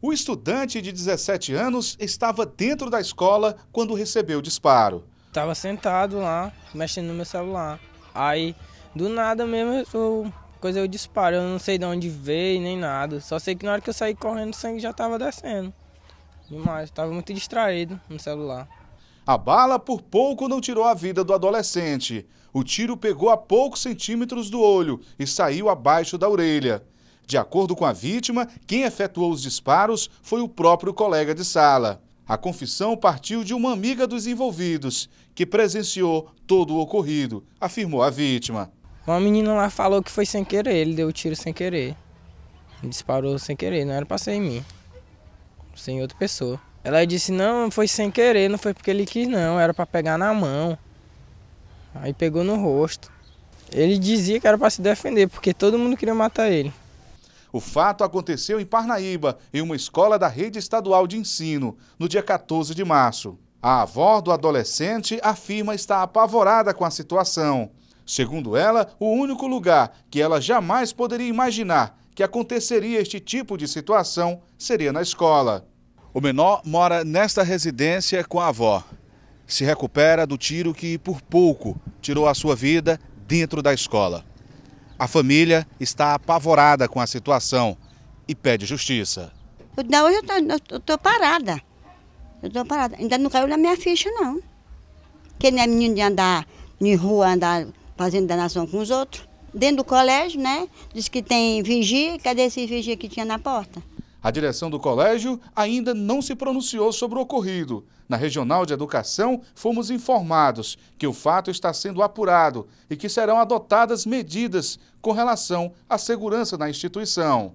O estudante de 17 anos estava dentro da escola quando recebeu o disparo. Estava sentado lá, mexendo no meu celular. Aí, do nada mesmo, eu, coisa eu disparo. Eu não sei de onde veio nem nada. Só sei que na hora que eu saí correndo, o sangue já estava descendo. Demais, estava muito distraído no celular. A bala por pouco não tirou a vida do adolescente. O tiro pegou a poucos centímetros do olho e saiu abaixo da orelha. De acordo com a vítima, quem efetuou os disparos foi o próprio colega de sala. A confissão partiu de uma amiga dos envolvidos, que presenciou todo o ocorrido, afirmou a vítima. Uma menina lá falou que foi sem querer, ele deu o tiro sem querer. Disparou sem querer, não era pra ser em mim. Sem outra pessoa. Ela disse, não, foi sem querer, não foi porque ele quis não, era para pegar na mão. Aí pegou no rosto. Ele dizia que era para se defender, porque todo mundo queria matar ele. O fato aconteceu em Parnaíba, em uma escola da rede estadual de ensino, no dia 14 de março. A avó do adolescente afirma estar apavorada com a situação. Segundo ela, o único lugar que ela jamais poderia imaginar que aconteceria este tipo de situação seria na escola. O menor mora nesta residência com a avó. Se recupera do tiro que, por pouco, tirou a sua vida dentro da escola. A família está apavorada com a situação e pede justiça. não, hoje eu estou parada. Eu estou parada. Ainda não caiu na minha ficha, não. Que nem é menino de andar em rua, andar fazendo danação com os outros. Dentro do colégio, né? Diz que tem vigia. Cadê esse vigia que tinha na porta? A direção do colégio ainda não se pronunciou sobre o ocorrido. Na Regional de Educação, fomos informados que o fato está sendo apurado e que serão adotadas medidas com relação à segurança na instituição.